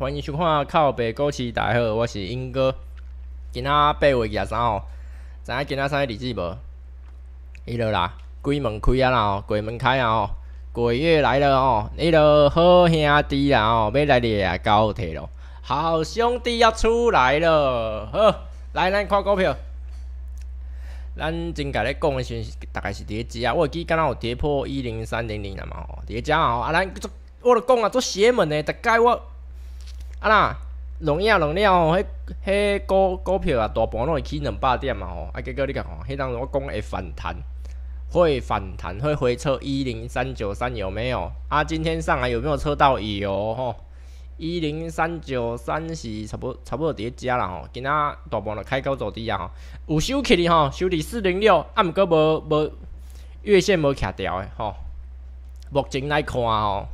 欢迎收看《靠北股市大号》，我是英哥。今仔八月廿三号，知影今仔啥日子无？伊落啦，关门开啊啦吼，开门开啊吼，鬼月来了吼，伊落好兄弟啦吼，要来列高铁咯，好兄弟要出来了，好，来咱看股票。咱真甲咧讲个趋势大概是伫咧遮。啊，我记敢若有跌破一零三零零啊嘛吼，伫遮吼啊，咱做我著讲啊，做邪门诶，大概我。啊啦，龙亚龙农哦，迄迄股股票啊，大盘拢会起两百点嘛吼。啊结果你看吼，迄当我讲会反弹，会反弹会回撤一零三九三有没有？啊，今天上来有没有测到？有吼，一零三九三是差不多差不多咧遮啦吼。今仔大盘分开高走低啊，有收起哩吼，收伫四零六，啊毋过无无月线无倚掉诶吼。目前来看吼。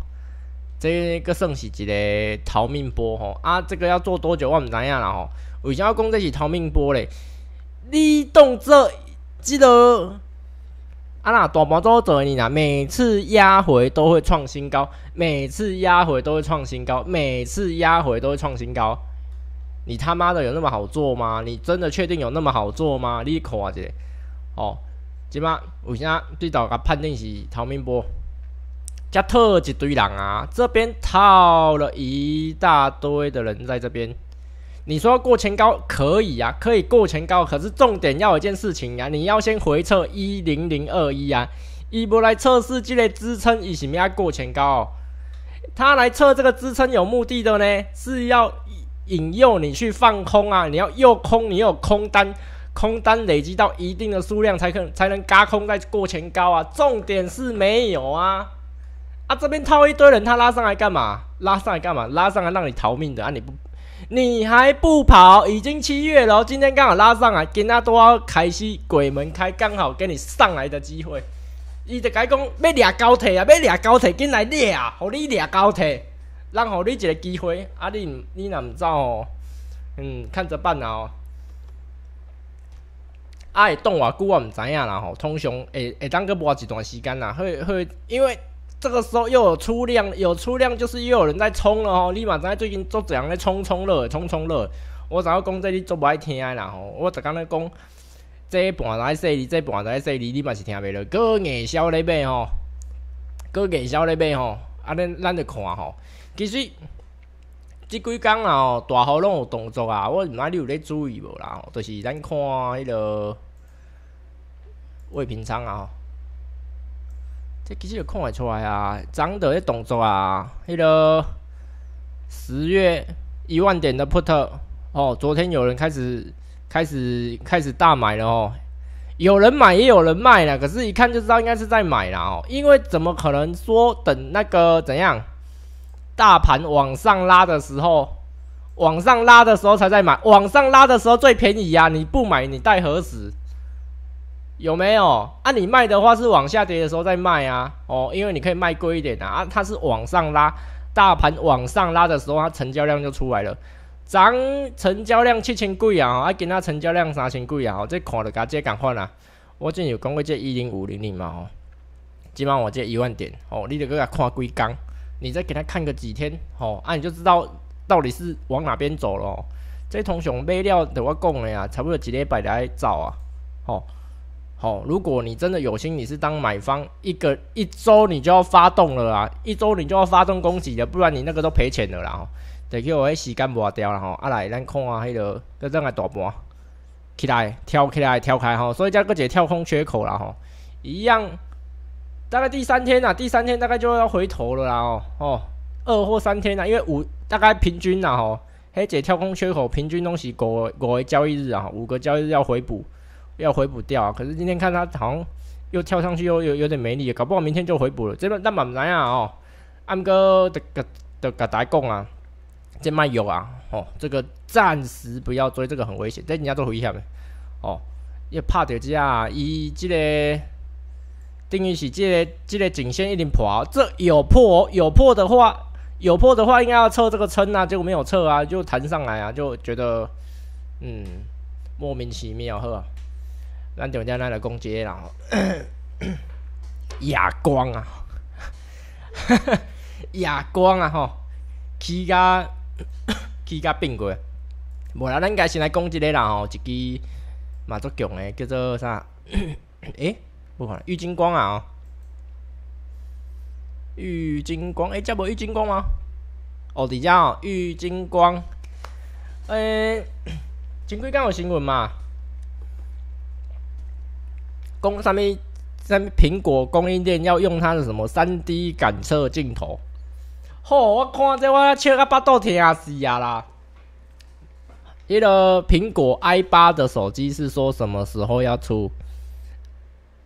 这个算是一个逃命波吼啊！这个要做多久我毋知啊啦吼，为啥要讲这是逃命波咧？你动作记得？啊那大博都得你啦，每次压回都会创新高，每次压回都会创新高，每次压回都会创新高。你他妈的有那么好做吗？你真的确定有那么好做吗？你看啊姐！哦，即马为啥最早噶判定是逃命波？加特一堆人啊，这边套了一大堆的人在这边。你说过前高可以啊，可以过前高，可是重点要一件事情啊，你要先回撤一零零二一啊，一波来测试积累支撑，以什么过前高？他来测这个支撑有目的的呢，是要引诱你去放空啊，你要诱空，你有空单，空单累积到一定的数量才可才能嘎空再过前高啊，重点是没有啊。啊，这边套一堆人，他拉上来干嘛？拉上来干嘛？拉上来让你逃命的啊！你不，你还不跑？已经七月了，今天刚好拉上来，今仔多要开始鬼门开，刚好给你上来的机会。伊就讲要掠高铁啊，要掠高铁，进来掠啊，互你掠高铁，让互你一个机会。啊，你你哪唔走？嗯，看着办啦。会冻偌久我毋知影啦，吼，通常会会当个播一段时间啦，会会因为。这个时候又有出量，有出量就是又有人在冲了哦，立马在最近做怎样在冲冲热，冲冲热。我想要讲这你做不爱听啦吼，我只讲咧讲，这一半台说你，这一半台说你，你嘛是听袂了，过夜宵那呗吼，过夜宵那呗吼，啊咱咱就看吼。其实，这几天啊，大号拢有动作啊，我哪你有咧注意无啦？就是咱看迄个魏平昌啊。吼，这其实也看会出来啊，涨的动作啊，迄个十月一万点的 put 哦，昨天有人开始开始开始大买了哦，有人买也有人卖了，可是一看就知道应该是在买了哦，因为怎么可能说等那个怎样大盘往上拉的时候，往上拉的时候才在买，往上拉的时候最便宜啊，你不买你待何时？有没有？啊，你卖的话是往下跌的时候再卖啊，哦，因为你可以卖贵一点的啊。它是往上拉，大盘往上拉的时候，它成交量就出来了，涨成交量七千贵啊，啊，跟那成交量三千贵啊，哦，看了，噶直讲敢啦。我前有讲过借一零五零零嘛，哦，今晚我借一万点，哦，你得给他看归刚，你再给他看个几天，哦，啊，你就知道到底是往哪边走了。这通常买料得我讲的呀，差不多几礼拜来找啊，哦。好，如果你真的有心，你是当买方，一个一周你就要发动了啦，一周你就要发动攻击了，不然你那个都赔钱的啦。吼，得给我那时间不掉了哈。啊来，咱看啊，迄个跟上来大盘起来跳起来跳开哈。所以才个姐跳空缺口啦哈，一样大概第三天啦，第三天大概就要回头了啦。哦哦，二或三天啦，因为五大概平均啦吼。嘿，姐跳空缺口平均东西，五五个交易日啊，五个交易日要回补。要回补掉啊！可是今天看他好像又跳上去又有有点没力，搞不好明天就回补了。这边那么难啊哦，安哥的个的个台讲啊，这卖有啊哦，这个暂时不要追，这个很危险。在人家做回一下呗哦，因为怕点价，伊这个定义是这个这个颈线一点破，这有破有破的话，有破的话应该要测这个撑啊，结果没有测啊，就弹上来啊，就觉得嗯莫名其妙呵。咱等下来来攻个人吼，哑 光啊，哑 光啊吼，起甲 起甲变过，无啦，咱家先来讲击个啦吼，一支嘛足强诶，叫做啥？诶，不好，郁金光啊，郁金光，诶，叫无郁金光吗？哦，伫遮哦，郁金光，诶，前几工有新闻嘛？供上面，在苹果供应链要用它的什么三 D 感测镜头？吼，我看这我要切个八朵听阿四呀啦。一个苹果 i 八的手机是说什么时候要出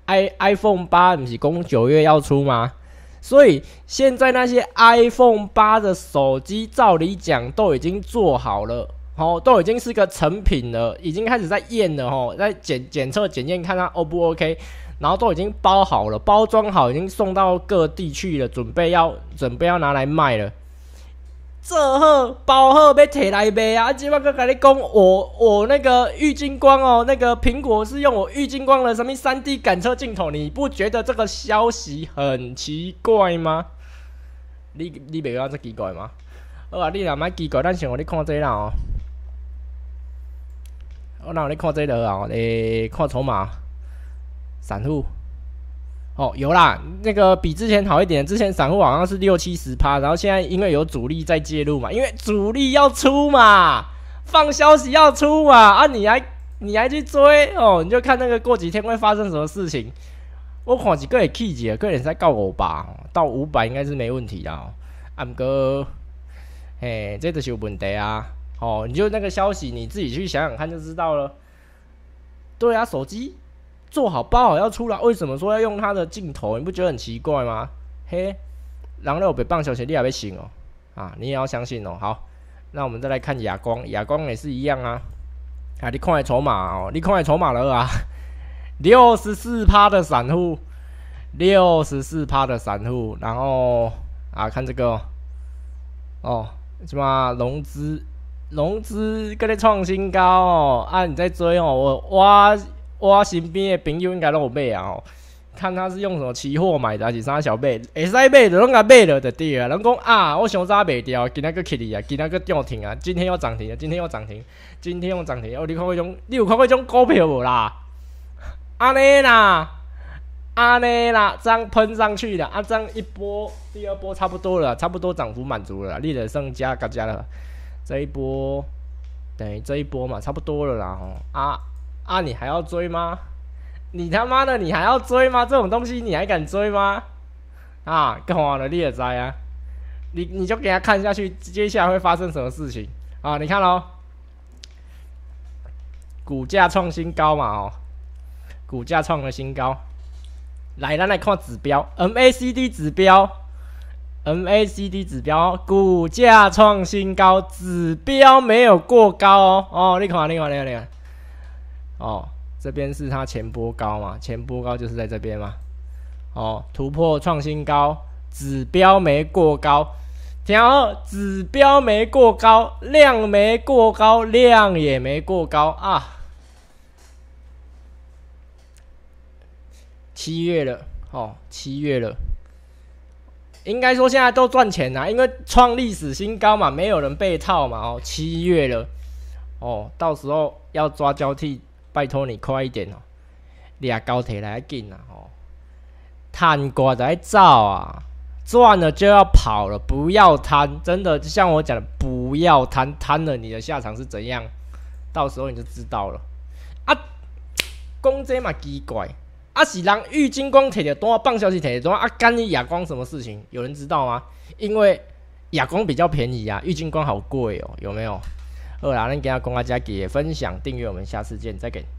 ？i iPhone 八不是供九月要出吗？所以现在那些 iPhone 八的手机，照理讲都已经做好了。哦，都已经是一个成品了，已经开始在验了，吼，在检检测检验，看它 O 不 OK。然后都已经包好了，包装好，已经送到各地去了，准备要准备要拿来卖了。这包好要提来卖啊！我跟你讲，我我那个郁金光哦，那个苹果是用我郁金光的什么三 d 感测镜头，你不觉得这个消息很奇怪吗？你你别感这奇怪吗？好啊，你若买奇怪，咱先学你看这啦哦。我那你靠这个啊，诶，看筹码，散户，哦，有啦，那个比之前好一点，之前散户好像是六七十趴，然后现在因为有主力在介入嘛，因为主力要出嘛，放消息要出嘛，啊，你还你还去追哦，你就看那个过几天会发生什么事情。我看几个人 K 几个人在告我吧，到五百应该是没问题啊，俺哥，诶，这个是有问题啊。哦，你就那个消息，你自己去想想看就知道了。对啊，手机做好包好要出来，为什么说要用它的镜头？你不觉得很奇怪吗？嘿，然后我被半小时你还没醒哦啊，你也要相信哦。好，那我们再来看哑光，哑光也是一样啊。啊，你看一下筹码哦，你看一下筹码了啊，六十四趴的散户，六十四趴的散户，然后啊，看这个哦，什么融资？融资个咧创新高哦！啊，你在追哦？我我哇，新毕的朋友应该拢有买啊！哦，看他是用什么期货买的？是啥小贝？会使买的拢甲买了就对啊，人讲啊，我想早卖掉，今仔个起跌啊，今仔个涨停啊，今天要涨停啊，今天要涨停，今天要涨停！哦，你看迄种，你有看迄种股票无啦？安尼啦，安尼啦，这样喷上去的，啊，这样一波，第二波差不多了，差不多涨幅满足了，你了上加加加了。这一波等于这一波嘛，差不多了啦吼！啊啊，你还要追吗？你他妈的，你还要追吗？这种东西你还敢追吗？啊，跟我的也在啊！你你就给他看下去，接下来会发生什么事情啊？你看喽，股价创新高嘛哦，股价创了新高，来，咱来看指标，MACD 指标。MACD 指标，股价创新高，指标没有过高哦。哦，你看，你看，你看，你看。哦，这边是它前波高嘛？前波高就是在这边嘛？哦，突破创新高，指标没过高，然后指标没过高，量没过高，量也没过高啊。七月了，哦，七月了。应该说现在都赚钱啦，因为创历史新高嘛，没有人被套嘛哦。七月了，哦，到时候要抓交替，拜托你快一点哦，俩高铁来紧呐哦，贪瓜在造啊，赚了就要跑了，不要贪，真的就像我讲的，不要贪，贪了你的下场是怎样？到时候你就知道了啊。公鸡嘛，奇怪。啊是郎郁金光提的多么棒消息提的多啊干你哑光什么事情？有人知道吗？因为哑光比较便宜啊，郁金光好贵哦，有没有？二啦，你给阿公阿加给分享订阅，我们下次见，再见。